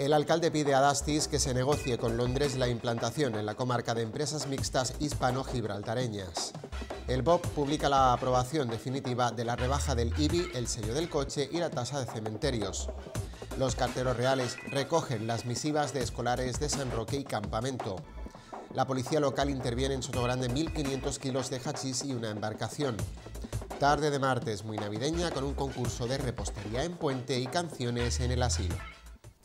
El alcalde pide a Dastis que se negocie con Londres la implantación en la comarca de empresas mixtas hispano-gibraltareñas. El BOP publica la aprobación definitiva de la rebaja del IBI, el sello del coche y la tasa de cementerios. Los carteros reales recogen las misivas de escolares de San Roque y Campamento. La policía local interviene en Sotogrande 1.500 kilos de hachís y una embarcación. Tarde de martes muy navideña con un concurso de repostería en puente y canciones en el asilo.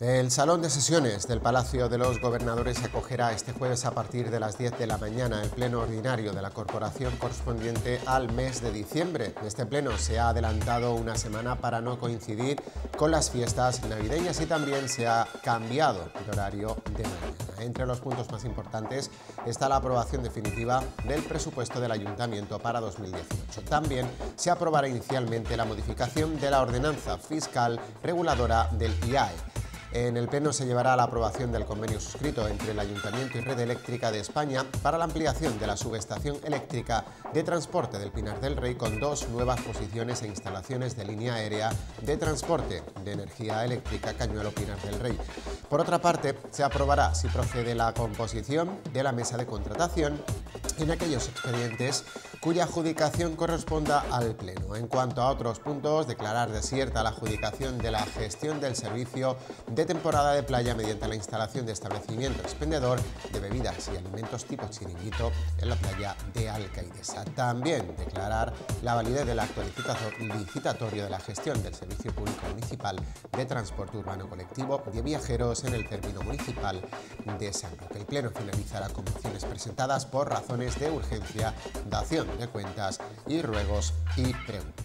El Salón de Sesiones del Palacio de los Gobernadores acogerá este jueves a partir de las 10 de la mañana el pleno ordinario de la corporación correspondiente al mes de diciembre. Este pleno se ha adelantado una semana para no coincidir con las fiestas navideñas y también se ha cambiado el horario de mañana. Entre los puntos más importantes está la aprobación definitiva del presupuesto del Ayuntamiento para 2018. También se aprobará inicialmente la modificación de la ordenanza fiscal reguladora del IAE. En el Pleno se llevará a la aprobación del convenio suscrito entre el Ayuntamiento y Red Eléctrica de España para la ampliación de la subestación eléctrica de transporte del Pinar del Rey con dos nuevas posiciones e instalaciones de línea aérea de transporte de energía eléctrica Cañuelo Pinar del Rey. Por otra parte, se aprobará si procede la composición de la mesa de contratación en aquellos expedientes cuya adjudicación corresponda al Pleno. En cuanto a otros puntos, declarar desierta la adjudicación de la gestión del servicio de temporada de playa mediante la instalación de establecimiento expendedor de bebidas y alimentos tipo chiringuito en la playa de Alcaidesa. También declarar la validez del acto licitatorio de la gestión del servicio público municipal de transporte urbano colectivo de viajeros en el término municipal de San Roque. El Pleno finalizará con mociones presentadas por razones de urgencia, dación de cuentas y ruegos y preguntas.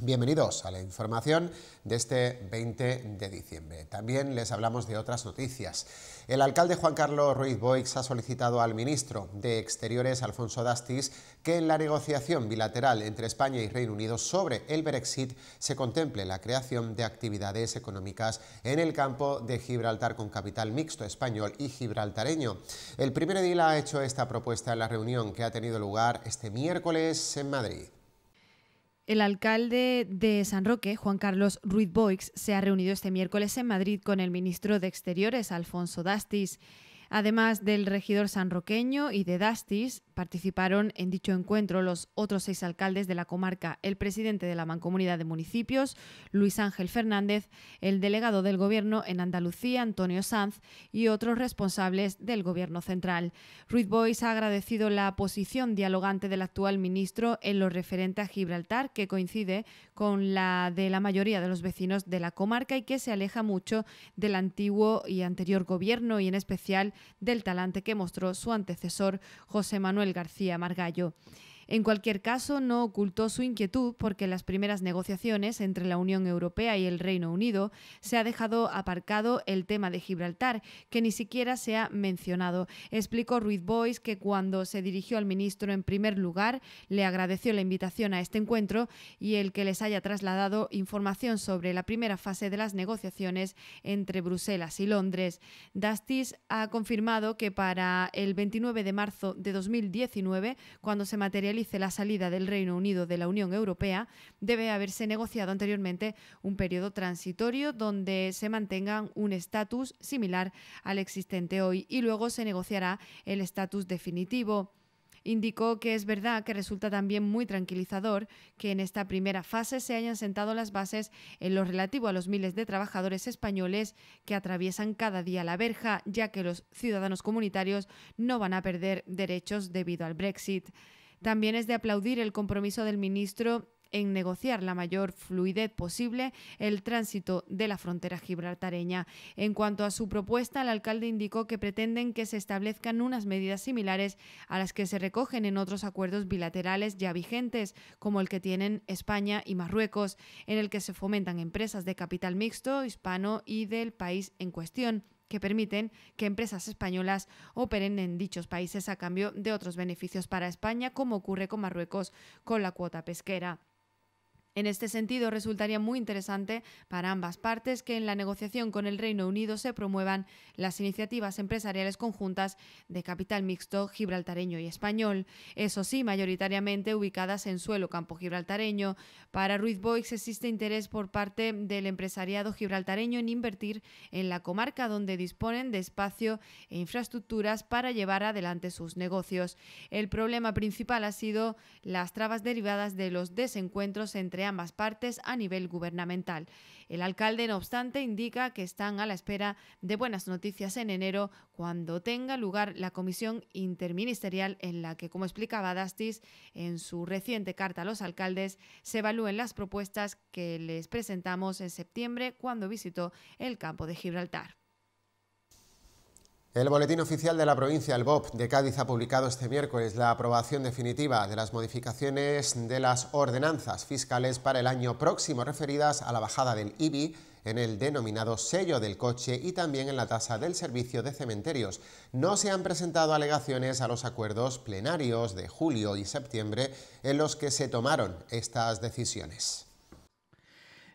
Bienvenidos a la información de este 20 de diciembre. También les hablamos de otras noticias. El alcalde Juan Carlos Ruiz Boix ha solicitado al ministro de Exteriores, Alfonso Dastis, que en la negociación bilateral entre España y Reino Unido sobre el Brexit se contemple la creación de actividades económicas en el campo de Gibraltar con capital mixto español y gibraltareño. El primer edil ha hecho esta propuesta en la reunión que ha tenido lugar este miércoles en Madrid. El alcalde de San Roque, Juan Carlos Ruiz Boix, se ha reunido este miércoles en Madrid con el ministro de Exteriores, Alfonso Dastis. Además del regidor sanroqueño y de Dastis, Participaron en dicho encuentro los otros seis alcaldes de la comarca, el presidente de la Mancomunidad de Municipios, Luis Ángel Fernández, el delegado del Gobierno en Andalucía, Antonio Sanz, y otros responsables del Gobierno central. Ruiz Boyce ha agradecido la posición dialogante del actual ministro en lo referente a Gibraltar, que coincide con la de la mayoría de los vecinos de la comarca y que se aleja mucho del antiguo y anterior Gobierno y en especial del talante que mostró su antecesor José Manuel el García Margallo. En cualquier caso, no ocultó su inquietud porque las primeras negociaciones entre la Unión Europea y el Reino Unido se ha dejado aparcado el tema de Gibraltar, que ni siquiera se ha mencionado. Explicó Ruiz Boyce que cuando se dirigió al ministro en primer lugar, le agradeció la invitación a este encuentro y el que les haya trasladado información sobre la primera fase de las negociaciones entre Bruselas y Londres. Dastis ha confirmado que para el 29 de marzo de 2019, cuando se materializó la salida del Reino Unido de la Unión Europea, debe haberse negociado anteriormente un periodo transitorio donde se mantengan un estatus similar al existente hoy y luego se negociará el estatus definitivo. Indicó que es verdad que resulta también muy tranquilizador que en esta primera fase se hayan sentado las bases en lo relativo a los miles de trabajadores españoles que atraviesan cada día la verja, ya que los ciudadanos comunitarios no van a perder derechos debido al Brexit. También es de aplaudir el compromiso del ministro en negociar la mayor fluidez posible el tránsito de la frontera gibraltareña. En cuanto a su propuesta, el alcalde indicó que pretenden que se establezcan unas medidas similares a las que se recogen en otros acuerdos bilaterales ya vigentes, como el que tienen España y Marruecos, en el que se fomentan empresas de capital mixto, hispano y del país en cuestión que permiten que empresas españolas operen en dichos países a cambio de otros beneficios para España, como ocurre con Marruecos con la cuota pesquera. En este sentido, resultaría muy interesante para ambas partes que en la negociación con el Reino Unido se promuevan las iniciativas empresariales conjuntas de capital mixto gibraltareño y español, eso sí, mayoritariamente ubicadas en suelo campo gibraltareño. Para Ruiz Boix existe interés por parte del empresariado gibraltareño en invertir en la comarca donde disponen de espacio e infraestructuras para llevar adelante sus negocios. El problema principal ha sido las trabas derivadas de los desencuentros entre ambas partes a nivel gubernamental. El alcalde, no obstante, indica que están a la espera de buenas noticias en enero cuando tenga lugar la comisión interministerial en la que, como explicaba Dastis en su reciente carta a los alcaldes, se evalúen las propuestas que les presentamos en septiembre cuando visitó el campo de Gibraltar. El Boletín Oficial de la Provincia, el BOP, de Cádiz ha publicado este miércoles la aprobación definitiva de las modificaciones de las ordenanzas fiscales para el año próximo referidas a la bajada del IBI en el denominado sello del coche y también en la tasa del servicio de cementerios. No se han presentado alegaciones a los acuerdos plenarios de julio y septiembre en los que se tomaron estas decisiones.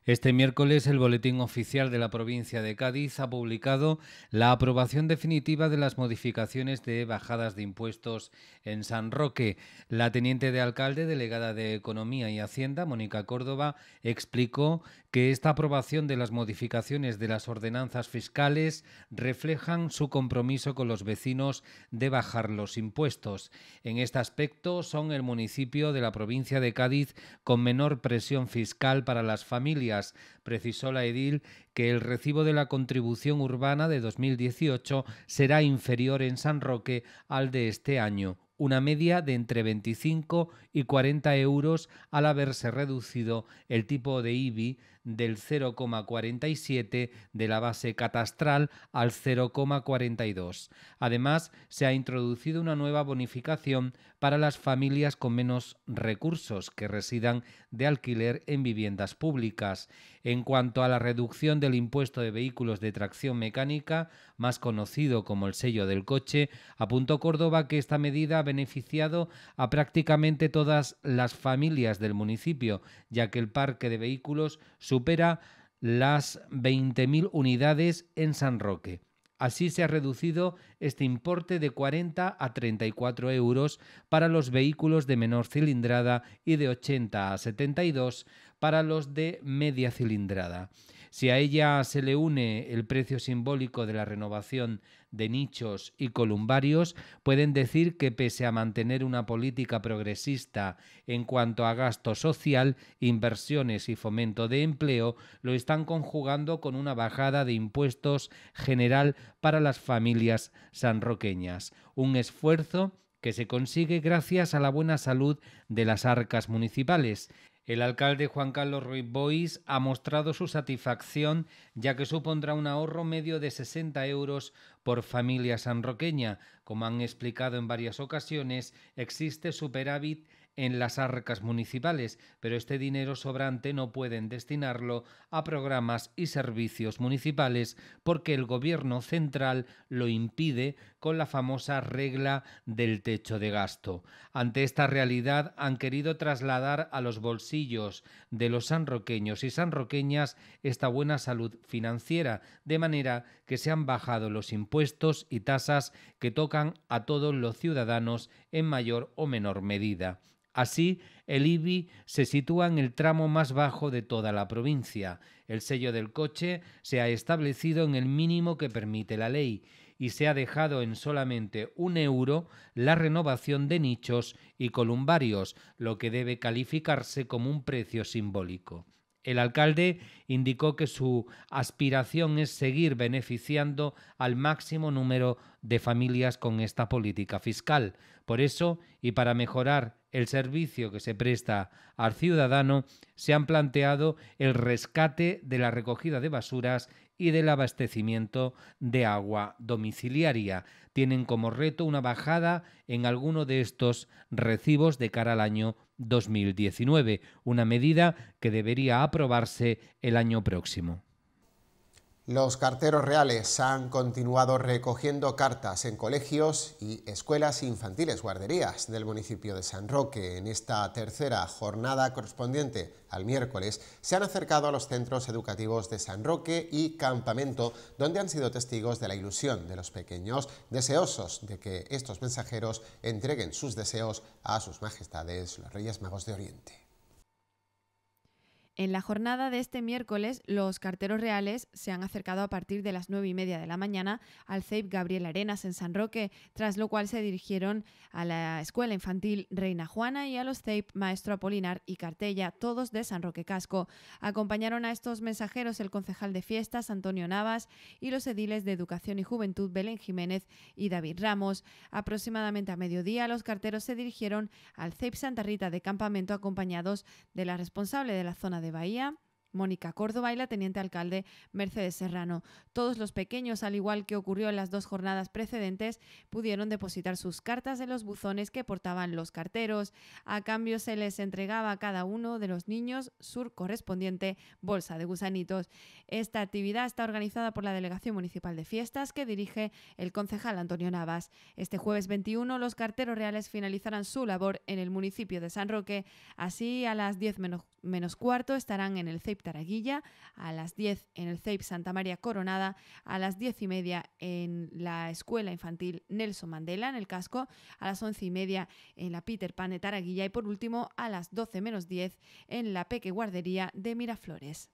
Este miércoles el Boletín Oficial de la provincia de Cádiz ha publicado la aprobación definitiva de las modificaciones de bajadas de impuestos en San Roque. La teniente de alcalde, delegada de Economía y Hacienda, Mónica Córdoba, explicó que esta aprobación de las modificaciones de las ordenanzas fiscales reflejan su compromiso con los vecinos de bajar los impuestos. En este aspecto son el municipio de la provincia de Cádiz con menor presión fiscal para las familias, precisó la edil que el recibo de la contribución urbana de 2018 será inferior en San Roque al de este año, una media de entre 25 y 40 euros al haberse reducido el tipo de IBI del 0,47 de la base catastral al 0,42. Además, se ha introducido una nueva bonificación para las familias con menos recursos que residan de alquiler en viviendas públicas. En cuanto a la reducción del impuesto de vehículos de tracción mecánica, más conocido como el sello del coche, apuntó Córdoba que esta medida ha beneficiado a prácticamente todas las familias del municipio, ya que el parque de vehículos supera las 20.000 unidades en San Roque. Así se ha reducido este importe de 40 a 34 euros para los vehículos de menor cilindrada y de 80 a 72 para los de media cilindrada. Si a ella se le une el precio simbólico de la renovación de nichos y columbarios pueden decir que pese a mantener una política progresista en cuanto a gasto social, inversiones y fomento de empleo, lo están conjugando con una bajada de impuestos general para las familias sanroqueñas. Un esfuerzo que se consigue gracias a la buena salud de las arcas municipales el alcalde Juan Carlos Ruiz Bois ha mostrado su satisfacción ya que supondrá un ahorro medio de 60 euros por familia sanroqueña. Como han explicado en varias ocasiones, existe superávit en las arcas municipales, pero este dinero sobrante no pueden destinarlo a programas y servicios municipales porque el gobierno central lo impide con la famosa regla del techo de gasto. Ante esta realidad han querido trasladar a los bolsillos de los sanroqueños y sanroqueñas esta buena salud financiera, de manera que se han bajado los impuestos y tasas que tocan a todos los ciudadanos en mayor o menor medida. Así, el IBI se sitúa en el tramo más bajo de toda la provincia. El sello del coche se ha establecido en el mínimo que permite la ley y se ha dejado en solamente un euro la renovación de nichos y columbarios, lo que debe calificarse como un precio simbólico. El alcalde indicó que su aspiración es seguir beneficiando al máximo número de familias con esta política fiscal. Por eso, y para mejorar el servicio que se presta al ciudadano, se han planteado el rescate de la recogida de basuras y del abastecimiento de agua domiciliaria. Tienen como reto una bajada en alguno de estos recibos de cara al año 2019, una medida que debería aprobarse el año próximo. Los carteros reales han continuado recogiendo cartas en colegios y escuelas infantiles guarderías del municipio de San Roque. En esta tercera jornada correspondiente al miércoles se han acercado a los centros educativos de San Roque y Campamento, donde han sido testigos de la ilusión de los pequeños, deseosos de que estos mensajeros entreguen sus deseos a sus majestades los Reyes Magos de Oriente. En la jornada de este miércoles, los carteros reales se han acercado a partir de las nueve y media de la mañana al CEIP Gabriel Arenas en San Roque, tras lo cual se dirigieron a la Escuela Infantil Reina Juana y a los CEIP Maestro Apolinar y Cartella, todos de San Roque Casco. Acompañaron a estos mensajeros el concejal de fiestas Antonio Navas y los ediles de Educación y Juventud Belén Jiménez y David Ramos. Aproximadamente a mediodía, los carteros se dirigieron al CEIP Santa Rita de Campamento acompañados de la responsable de la zona de Bahía. Mónica Córdoba y la teniente alcalde Mercedes Serrano. Todos los pequeños, al igual que ocurrió en las dos jornadas precedentes, pudieron depositar sus cartas en los buzones que portaban los carteros. A cambio se les entregaba a cada uno de los niños su correspondiente bolsa de gusanitos. Esta actividad está organizada por la Delegación Municipal de Fiestas que dirige el concejal Antonio Navas. Este jueves 21 los carteros reales finalizarán su labor en el municipio de San Roque. Así a las 10 menos menos cuarto estarán en el CEIP Taraguilla, a las 10 en el CEIP Santa María Coronada, a las 10 y media en la Escuela Infantil Nelson Mandela, en el casco, a las once y media en la Peter Pan de Taraguilla y por último a las 12 menos 10 en la Peque Guardería de Miraflores.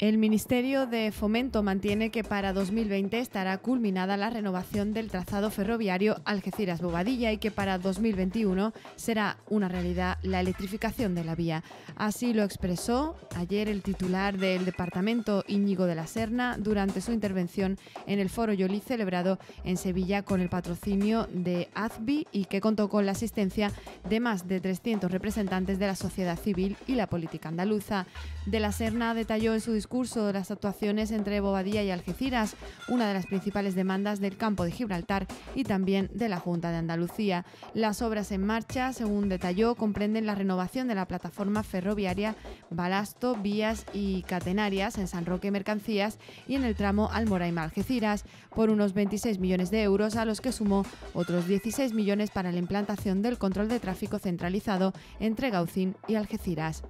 El Ministerio de Fomento mantiene que para 2020 estará culminada la renovación del trazado ferroviario Algeciras-Bobadilla y que para 2021 será una realidad la electrificación de la vía. Así lo expresó ayer el titular del departamento Íñigo de la Serna durante su intervención en el Foro Yoli celebrado en Sevilla con el patrocinio de AZBI y que contó con la asistencia de más de 300 representantes de la sociedad civil y la política andaluza. De la Serna detalló en su curso de las actuaciones entre Bobadilla y Algeciras, una de las principales demandas del campo de Gibraltar y también de la Junta de Andalucía. Las obras en marcha, según detalló, comprenden la renovación de la plataforma ferroviaria Balasto, Vías y Catenarias en San Roque Mercancías y en el tramo Almoraima-Algeciras por unos 26 millones de euros, a los que sumó otros 16 millones para la implantación del control de tráfico centralizado entre Gaucín y Algeciras.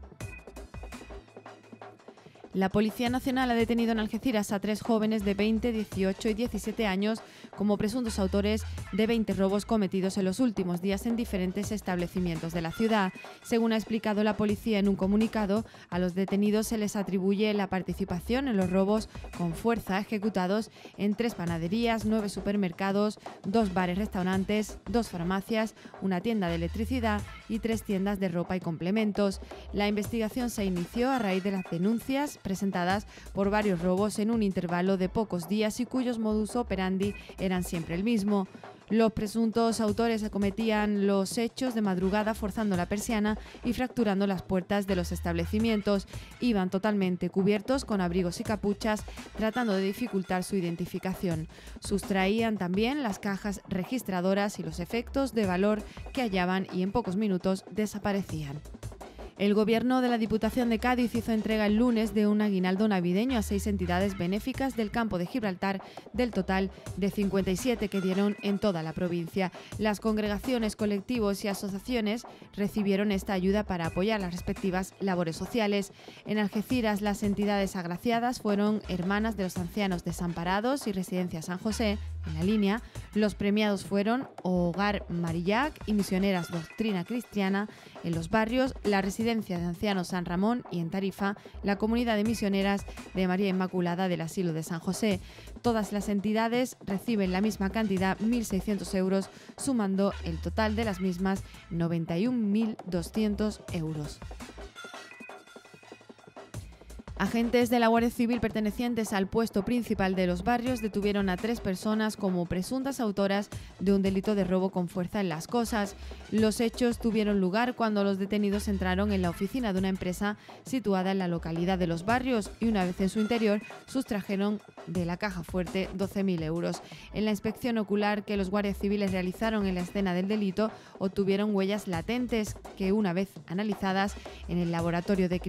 La Policía Nacional ha detenido en Algeciras a tres jóvenes de 20, 18 y 17 años como presuntos autores de 20 robos cometidos en los últimos días en diferentes establecimientos de la ciudad. Según ha explicado la policía en un comunicado, a los detenidos se les atribuye la participación en los robos con fuerza ejecutados en tres panaderías, nueve supermercados, dos bares restaurantes, dos farmacias, una tienda de electricidad y tres tiendas de ropa y complementos. La investigación se inició a raíz de las denuncias presentadas por varios robos en un intervalo de pocos días y cuyos modus operandi eran siempre el mismo. Los presuntos autores acometían los hechos de madrugada forzando la persiana y fracturando las puertas de los establecimientos. Iban totalmente cubiertos con abrigos y capuchas, tratando de dificultar su identificación. Sustraían también las cajas registradoras y los efectos de valor que hallaban y en pocos minutos desaparecían. El Gobierno de la Diputación de Cádiz hizo entrega el lunes de un aguinaldo navideño a seis entidades benéficas del campo de Gibraltar, del total de 57 que dieron en toda la provincia. Las congregaciones, colectivos y asociaciones recibieron esta ayuda para apoyar las respectivas labores sociales. En Algeciras, las entidades agraciadas fueron Hermanas de los Ancianos Desamparados y Residencia San José, en la línea. Los premiados fueron Hogar Marillac y Misioneras Doctrina Cristiana en los barrios, la residencia de ancianos San Ramón y en Tarifa, la comunidad de misioneras de María Inmaculada del Asilo de San José. Todas las entidades reciben la misma cantidad, 1.600 euros, sumando el total de las mismas 91.200 euros. Agentes de la Guardia Civil pertenecientes al puesto principal de los barrios detuvieron a tres personas como presuntas autoras de un delito de robo con fuerza en las cosas. Los hechos tuvieron lugar cuando los detenidos entraron en la oficina de una empresa situada en la localidad de los barrios y una vez en su interior sustrajeron de la caja fuerte 12.000 euros. En la inspección ocular que los guardias civiles realizaron en la escena del delito obtuvieron huellas latentes que una vez analizadas en el laboratorio de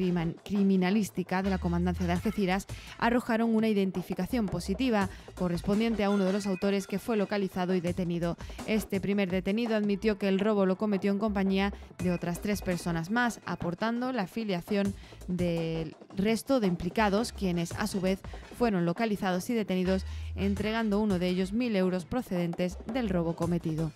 criminalística de la comandancia de Algeciras arrojaron una identificación positiva correspondiente a uno de los autores que fue localizado y detenido. Este primer detenido admitió que el robo lo cometió en compañía de otras tres personas más, aportando la afiliación del resto de implicados, quienes a su vez fueron localizados y detenidos, entregando uno de ellos mil euros procedentes del robo cometido.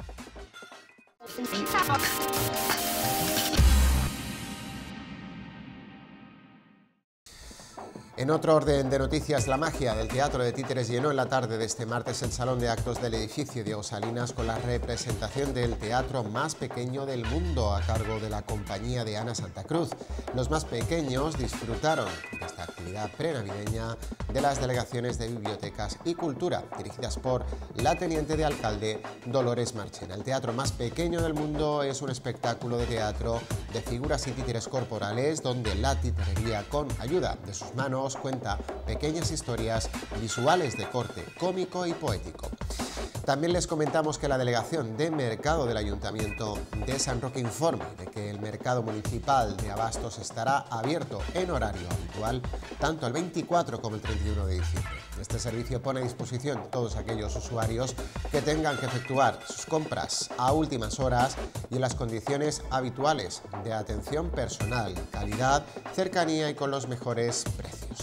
En otro orden de noticias, la magia del Teatro de Títeres llenó en la tarde de este martes el Salón de Actos del edificio Diego Salinas con la representación del teatro más pequeño del mundo a cargo de la compañía de Ana Santa Cruz. Los más pequeños disfrutaron de esta actividad prenavideña de las delegaciones de bibliotecas y cultura dirigidas por la teniente de alcalde Dolores Marchena. El teatro más pequeño del mundo es un espectáculo de teatro de figuras y títeres corporales donde la titerería con ayuda de sus manos cuenta pequeñas historias visuales de corte cómico y poético. También les comentamos que la delegación de mercado del Ayuntamiento de San Roque informa de que el mercado municipal de abastos estará abierto en horario habitual tanto el 24 como el 31 de diciembre. Este servicio pone a disposición todos aquellos usuarios que tengan que efectuar sus compras a últimas horas y en las condiciones habituales de atención personal, calidad, cercanía y con los mejores precios.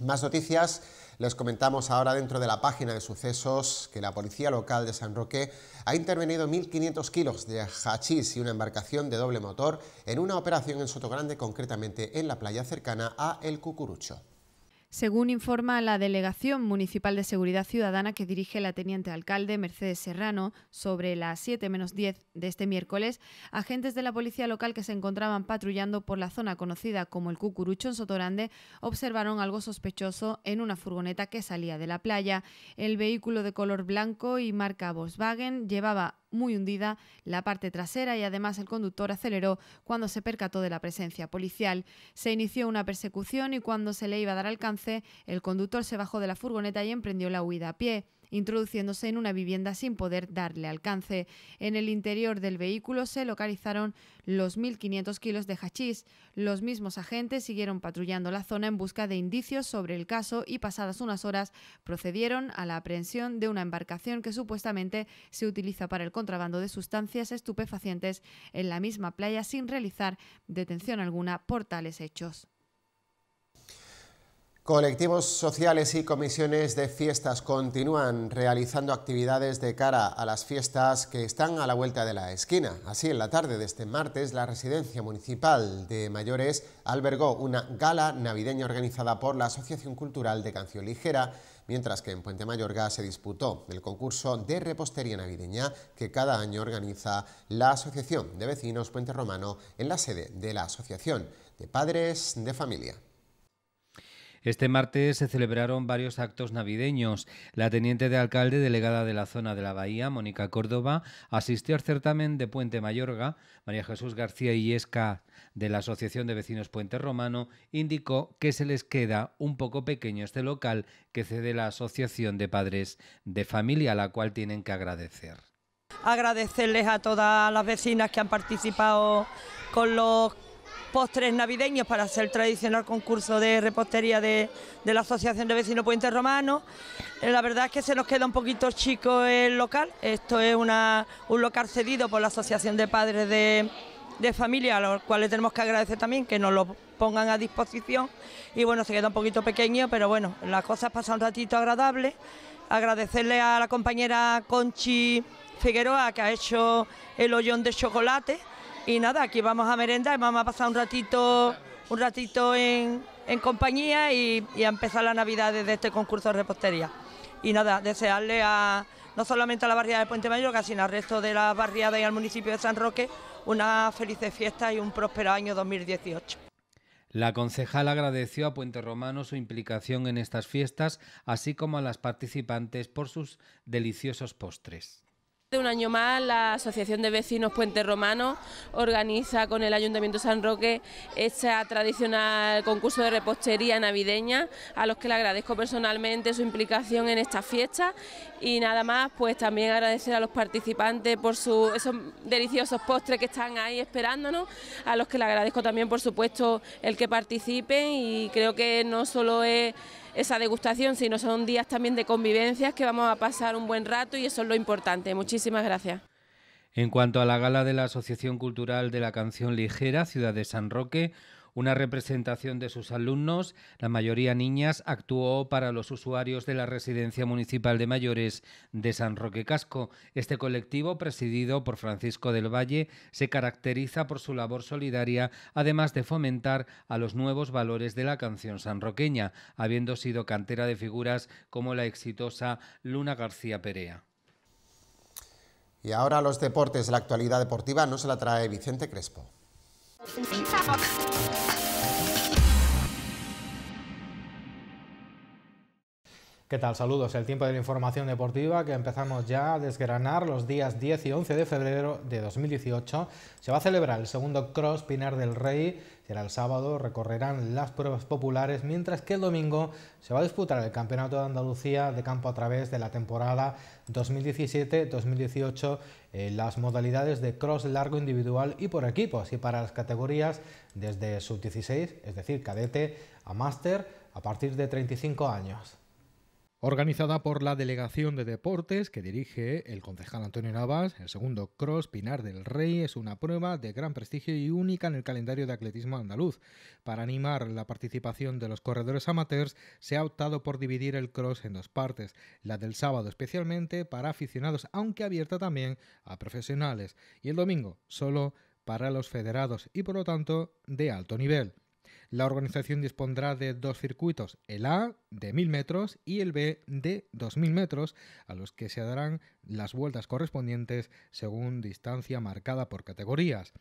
Más noticias les comentamos ahora dentro de la página de sucesos que la policía local de San Roque ha intervenido 1.500 kilos de hachís y una embarcación de doble motor en una operación en Sotogrande, concretamente en la playa cercana a El Cucurucho según informa la Delegación Municipal de Seguridad Ciudadana que dirige la teniente alcalde Mercedes Serrano, sobre las 7 menos 10 de este miércoles, agentes de la policía local que se encontraban patrullando por la zona conocida como el Cucurucho en Sotorande observaron algo sospechoso en una furgoneta que salía de la playa. El vehículo de color blanco y marca Volkswagen llevaba muy hundida la parte trasera y además el conductor aceleró cuando se percató de la presencia policial. Se inició una persecución y cuando se le iba a dar alcance, el conductor se bajó de la furgoneta y emprendió la huida a pie introduciéndose en una vivienda sin poder darle alcance. En el interior del vehículo se localizaron los 1.500 kilos de hachís. Los mismos agentes siguieron patrullando la zona en busca de indicios sobre el caso y pasadas unas horas procedieron a la aprehensión de una embarcación que supuestamente se utiliza para el contrabando de sustancias estupefacientes en la misma playa sin realizar detención alguna por tales hechos. Colectivos sociales y comisiones de fiestas continúan realizando actividades de cara a las fiestas que están a la vuelta de la esquina. Así, en la tarde de este martes, la Residencia Municipal de Mayores albergó una gala navideña organizada por la Asociación Cultural de Canción Ligera, mientras que en Puente Mayorga se disputó el concurso de repostería navideña que cada año organiza la Asociación de Vecinos Puente Romano en la sede de la Asociación de Padres de Familia. Este martes se celebraron varios actos navideños. La teniente de alcalde delegada de la zona de la Bahía, Mónica Córdoba, asistió al certamen de Puente Mayorga. María Jesús García Illesca, de la Asociación de Vecinos Puente Romano, indicó que se les queda un poco pequeño este local que cede la Asociación de Padres de Familia, a la cual tienen que agradecer agradecerles a todas las vecinas que han participado con los postres navideños para hacer el tradicional concurso de repostería de, la Asociación de Vecinos Puentes Romano. Eh, la verdad es que se nos queda un poquito chico el local, esto es un local cedido por la Asociación de Padres de, de Familia, a los cuales tenemos que agradecer también que nos lo pongan a disposición. Y bueno, se queda un poquito pequeño, pero bueno, las cosas pasan un ratito agradable. Agradecerle a la compañera Conchi Figueroa que ha hecho el hoyón de chocolate y nada, aquí vamos a merendar, vamos a pasar un ratito, un ratito en, compañía y, a empezar la Navidad desde este concurso de repostería. Y nada, desearle a no solamente a la barriada de Puente Mayor, sino al resto de la barriadas y al municipio de San Roque, una felices fiestas y un próspero año 2018. La concejal agradeció a Puente Romano su implicación en estas fiestas, así como a las participantes por sus deliciosos postres un año más, la Asociación de Vecinos Puente Romano organiza con el Ayuntamiento San Roque este tradicional concurso de repostería navideña, a los que le agradezco personalmente su implicación en esta fiesta y nada más, pues también agradecer a los participantes por esos deliciosos postres que están ahí esperándonos, a los que le agradezco también, por supuesto, el que participen y creo que no solo es esa degustación, sino son días también de convivencias que vamos a pasar un buen rato y eso es lo importante. Muchísimas gracias. En cuanto a la gala de la Asociación Cultural de la Canción Ligera, Ciudad de San Roque, una representación de sus alumnos, la mayoría niñas, actuó para los usuarios de la Residencia Municipal de Mayores de San Roque Casco. Este colectivo, presidido por Francisco del Valle, se caracteriza por su labor solidaria, además de fomentar a los nuevos valores de la canción sanroqueña, habiendo sido cantera de figuras como la exitosa Luna García Perea. Y ahora los deportes, la actualidad deportiva no se la trae Vicente Crespo. ¿Qué tal? Saludos. El tiempo de la información deportiva que empezamos ya a desgranar los días 10 y 11 de febrero de 2018. Se va a celebrar el segundo Cross Pinar del Rey Será el sábado, recorrerán las pruebas populares, mientras que el domingo se va a disputar el Campeonato de Andalucía de campo a través de la temporada 2017-2018 en eh, las modalidades de cross largo individual y por equipos y para las categorías desde sub-16, es decir, cadete, a máster, a partir de 35 años organizada por la Delegación de Deportes que dirige el concejal Antonio Navas. El segundo Cross Pinar del Rey es una prueba de gran prestigio y única en el calendario de atletismo andaluz. Para animar la participación de los corredores amateurs, se ha optado por dividir el Cross en dos partes, la del sábado especialmente para aficionados, aunque abierta también a profesionales, y el domingo solo para los federados y por lo tanto de alto nivel. La organización dispondrá de dos circuitos, el A de 1000 metros y el B de 2000 metros, a los que se darán las vueltas correspondientes según distancia marcada por categorías.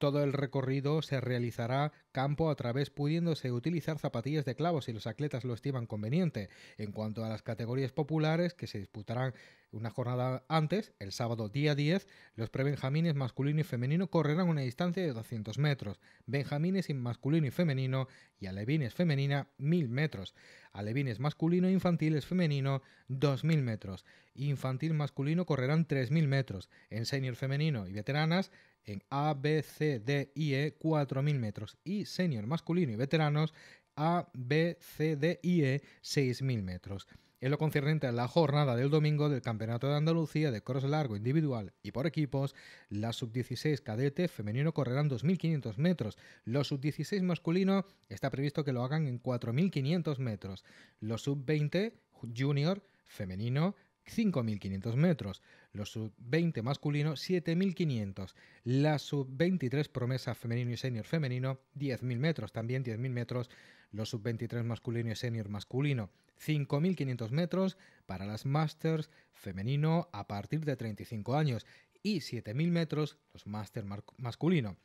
Todo el recorrido se realizará campo a través pudiéndose utilizar zapatillas de clavos si los atletas lo estiman conveniente. En cuanto a las categorías populares que se disputarán una jornada antes, el sábado día 10, los prebenjamines masculino y femenino correrán una distancia de 200 metros, benjamines masculino y femenino y alevines femenina 1000 metros, alevines masculino e infantiles femenino 2000 metros, infantil masculino correrán 3000 metros, en senior femenino y veteranas en ABCDIE 4.000 metros y senior masculino y veteranos ABCDIE 6.000 metros. En lo concernente a la jornada del domingo del Campeonato de Andalucía de cross largo individual y por equipos, la sub-16 cadete femenino correrán 2.500 metros, los sub-16 masculino está previsto que lo hagan en 4.500 metros, los sub-20 junior femenino 5.500 metros, los sub-20 masculino 7.500, la sub-23 promesa femenino y senior femenino 10.000 metros, también 10.000 metros, los sub-23 masculino y senior masculino 5.500 metros para las masters femenino a partir de 35 años y 7.000 metros los masters masculino.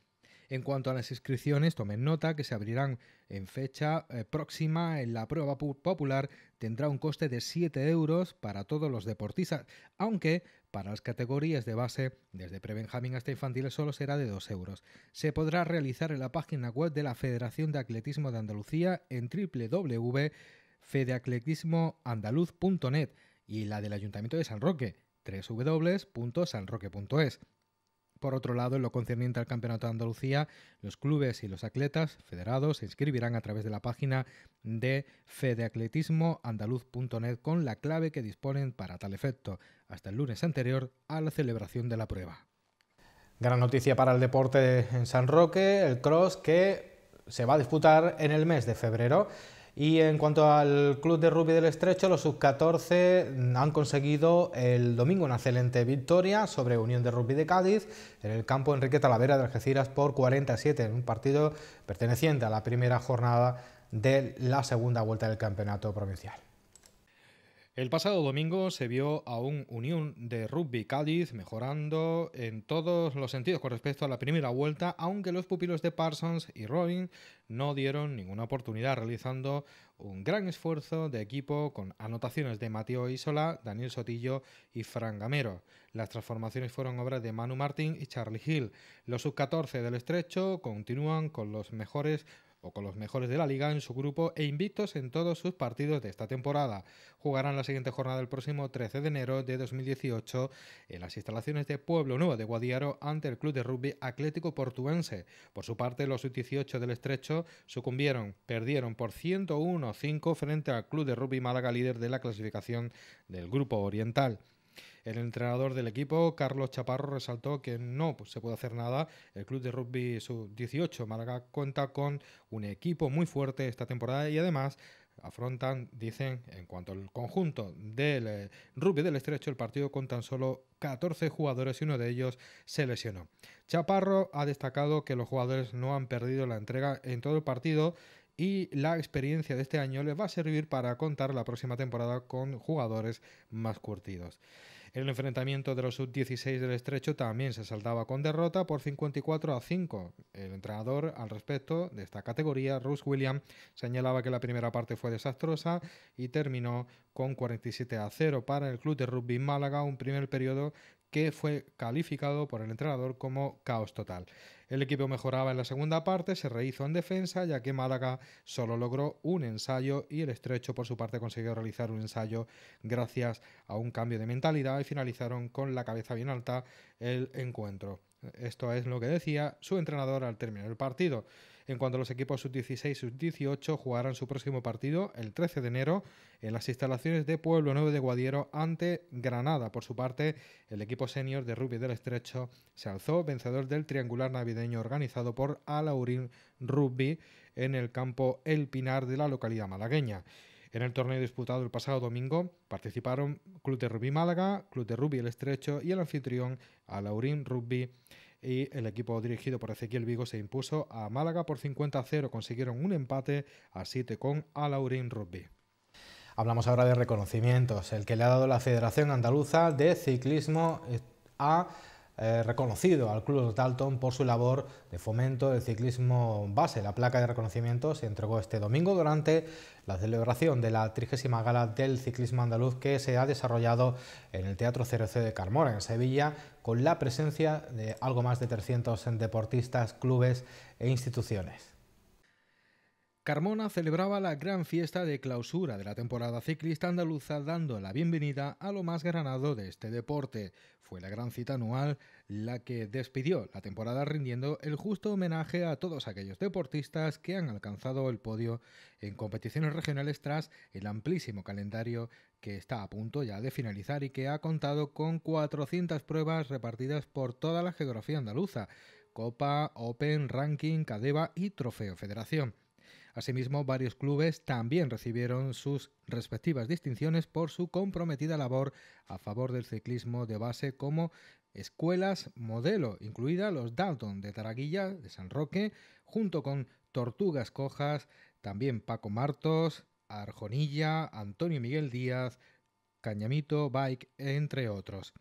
En cuanto a las inscripciones, tomen nota que se abrirán en fecha eh, próxima en la prueba popular. Tendrá un coste de 7 euros para todos los deportistas, aunque para las categorías de base, desde prebenjamín hasta infantil, solo será de 2 euros. Se podrá realizar en la página web de la Federación de Atletismo de Andalucía en www.fedeatletismoandaluz.net y la del Ayuntamiento de San Roque, www.sanroque.es. Por otro lado, en lo concerniente al Campeonato de Andalucía, los clubes y los atletas federados se inscribirán a través de la página de fedeatletismoandaluz.net con la clave que disponen para tal efecto, hasta el lunes anterior a la celebración de la prueba. Gran noticia para el deporte en San Roque, el cross que se va a disputar en el mes de febrero y en cuanto al Club de Rugby del Estrecho, los sub-14 han conseguido el domingo una excelente victoria sobre Unión de Rugby de Cádiz en el campo Enrique Talavera de Algeciras por 47 en un partido perteneciente a la primera jornada de la segunda vuelta del campeonato provincial. El pasado domingo se vio a un Unión de Rugby Cádiz mejorando en todos los sentidos con respecto a la primera vuelta, aunque los pupilos de Parsons y Robin no dieron ninguna oportunidad, realizando un gran esfuerzo de equipo con anotaciones de Mateo Isola, Daniel Sotillo y Fran Gamero. Las transformaciones fueron obra de Manu Martín y Charlie Hill. Los sub-14 del estrecho continúan con los mejores con los mejores de la liga en su grupo e invictos en todos sus partidos de esta temporada. Jugarán la siguiente jornada del próximo 13 de enero de 2018 en las instalaciones de Pueblo Nuevo de Guadiaro ante el club de rugby Atlético Portuense. Por su parte, los 18 del Estrecho sucumbieron, perdieron por 101-5 frente al club de rugby Málaga líder de la clasificación del grupo oriental. El entrenador del equipo, Carlos Chaparro, resaltó que no se puede hacer nada. El club de rugby sub-18 Málaga cuenta con un equipo muy fuerte esta temporada y además afrontan, dicen, en cuanto al conjunto del eh, rugby del estrecho, el partido con tan solo 14 jugadores y uno de ellos se lesionó. Chaparro ha destacado que los jugadores no han perdido la entrega en todo el partido y la experiencia de este año les va a servir para contar la próxima temporada con jugadores más curtidos. El enfrentamiento de los sub-16 del Estrecho también se saldaba con derrota por 54 a 5. El entrenador al respecto de esta categoría, Bruce William, señalaba que la primera parte fue desastrosa y terminó con 47 a 0 para el club de rugby Málaga, un primer periodo que fue calificado por el entrenador como caos total. El equipo mejoraba en la segunda parte, se rehizo en defensa, ya que Málaga solo logró un ensayo y el estrecho por su parte consiguió realizar un ensayo gracias a un cambio de mentalidad y finalizaron con la cabeza bien alta el encuentro. Esto es lo que decía su entrenador al terminar el partido. En cuanto a los equipos sub-16 y sub-18, jugarán su próximo partido el 13 de enero en las instalaciones de Pueblo Nuevo de Guadiero ante Granada. Por su parte, el equipo senior de rugby del Estrecho se alzó vencedor del triangular navideño organizado por Alaurín Rugby en el campo El Pinar de la localidad malagueña. En el torneo disputado el pasado domingo participaron Club de Rugby Málaga, Club de Rugby El Estrecho y el anfitrión Alaurín Rugby y el equipo dirigido por Ezequiel Vigo se impuso a Málaga por 50 0. Consiguieron un empate a 7 con Alaurín Rugby. Hablamos ahora de reconocimientos, el que le ha dado la Federación Andaluza de Ciclismo eh, a eh, reconocido al Club Dalton por su labor de fomento del ciclismo base. La placa de reconocimiento se entregó este domingo durante la celebración de la trigésima gala del ciclismo andaluz que se ha desarrollado en el Teatro CRC de Carmora en Sevilla, con la presencia de algo más de 300 deportistas, clubes e instituciones. Carmona celebraba la gran fiesta de clausura de la temporada ciclista andaluza dando la bienvenida a lo más granado de este deporte. Fue la gran cita anual la que despidió la temporada rindiendo el justo homenaje a todos aquellos deportistas que han alcanzado el podio en competiciones regionales tras el amplísimo calendario que está a punto ya de finalizar y que ha contado con 400 pruebas repartidas por toda la geografía andaluza, Copa, Open, Ranking, Cadeva y Trofeo Federación. Asimismo, varios clubes también recibieron sus respectivas distinciones por su comprometida labor a favor del ciclismo de base como escuelas modelo, incluida los Dalton de Taraguilla, de San Roque, junto con Tortugas Cojas, también Paco Martos, Arjonilla, Antonio Miguel Díaz, Cañamito, Bike, entre otros.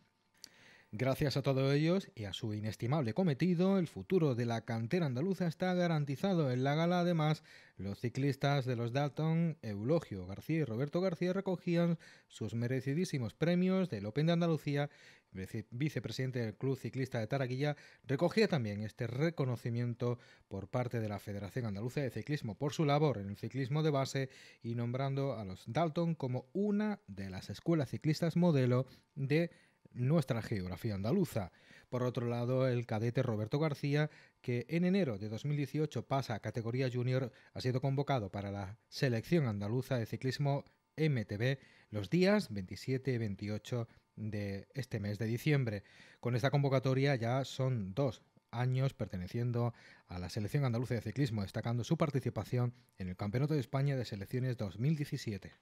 Gracias a todos ellos y a su inestimable cometido, el futuro de la cantera andaluza está garantizado en la gala. Además, los ciclistas de los Dalton, Eulogio García y Roberto García recogían sus merecidísimos premios del Open de Andalucía. El vicepresidente del Club Ciclista de Taraguilla recogía también este reconocimiento por parte de la Federación Andaluza de Ciclismo por su labor en el ciclismo de base y nombrando a los Dalton como una de las escuelas ciclistas modelo de nuestra geografía andaluza. Por otro lado, el cadete Roberto García, que en enero de 2018 pasa a categoría junior, ha sido convocado para la selección andaluza de ciclismo MTB los días 27 y 28 de este mes de diciembre. Con esta convocatoria ya son dos años perteneciendo a la selección andaluza de ciclismo, destacando su participación en el Campeonato de España de Selecciones 2017.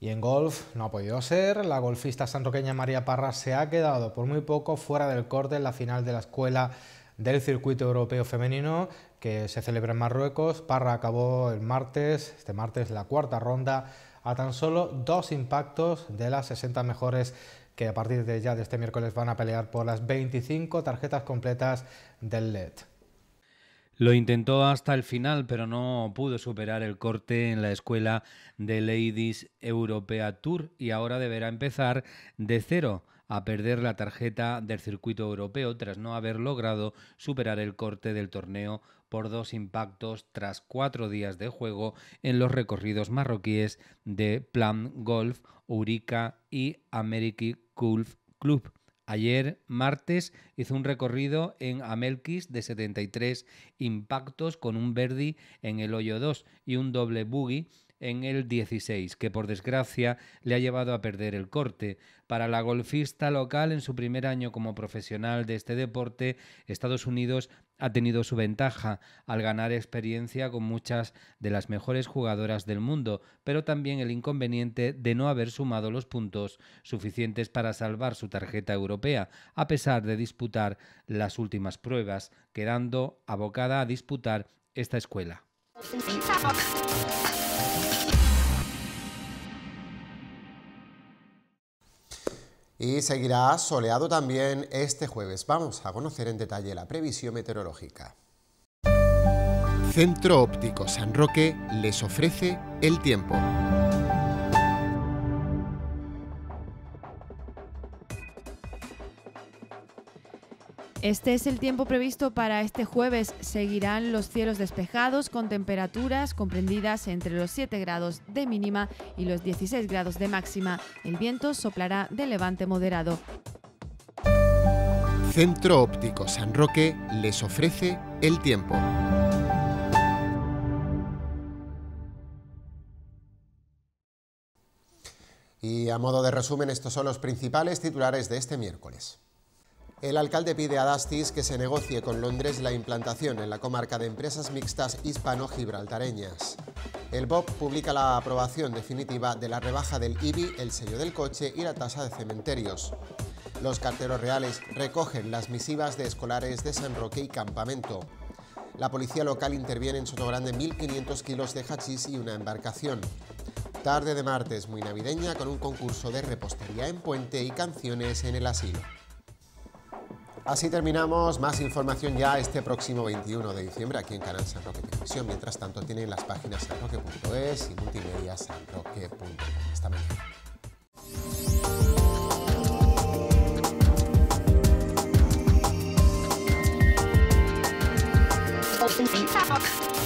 Y en golf no ha podido ser, la golfista sanroqueña María Parra se ha quedado por muy poco fuera del corte en la final de la escuela del circuito europeo femenino que se celebra en Marruecos. Parra acabó el martes, este martes la cuarta ronda, a tan solo dos impactos de las 60 mejores que a partir de ya de este miércoles van a pelear por las 25 tarjetas completas del LED. Lo intentó hasta el final, pero no pudo superar el corte en la escuela de Ladies Europea Tour y ahora deberá empezar de cero a perder la tarjeta del circuito europeo tras no haber logrado superar el corte del torneo por dos impactos tras cuatro días de juego en los recorridos marroquíes de Plan Golf, Urica y American Golf Club. Ayer, martes, hizo un recorrido en Amelkis de 73 impactos con un Verdi en el hoyo 2 y un doble buggy en el 16, que por desgracia le ha llevado a perder el corte. Para la golfista local, en su primer año como profesional de este deporte, Estados Unidos ha tenido su ventaja al ganar experiencia con muchas de las mejores jugadoras del mundo, pero también el inconveniente de no haber sumado los puntos suficientes para salvar su tarjeta europea, a pesar de disputar las últimas pruebas, quedando abocada a disputar esta escuela. y seguirá soleado también este jueves. Vamos a conocer en detalle la previsión meteorológica. Centro Óptico San Roque les ofrece el tiempo. Este es el tiempo previsto para este jueves. Seguirán los cielos despejados con temperaturas comprendidas entre los 7 grados de mínima y los 16 grados de máxima. El viento soplará de levante moderado. Centro Óptico San Roque les ofrece el tiempo. Y a modo de resumen, estos son los principales titulares de este miércoles. El alcalde pide a Dastis que se negocie con Londres la implantación en la comarca de empresas mixtas hispano-gibraltareñas. El BOP publica la aprobación definitiva de la rebaja del IBI, el sello del coche y la tasa de cementerios. Los carteros reales recogen las misivas de escolares de San Roque y Campamento. La policía local interviene en Sotogrande 1.500 kilos de hachís y una embarcación. Tarde de martes muy navideña con un concurso de repostería en puente y canciones en el asilo. Así terminamos. Más información ya este próximo 21 de diciembre aquí en Canal San Roque Televisión. Mientras tanto, tienen las páginas sanroque.es y multimediasanroque.com. Hasta mañana.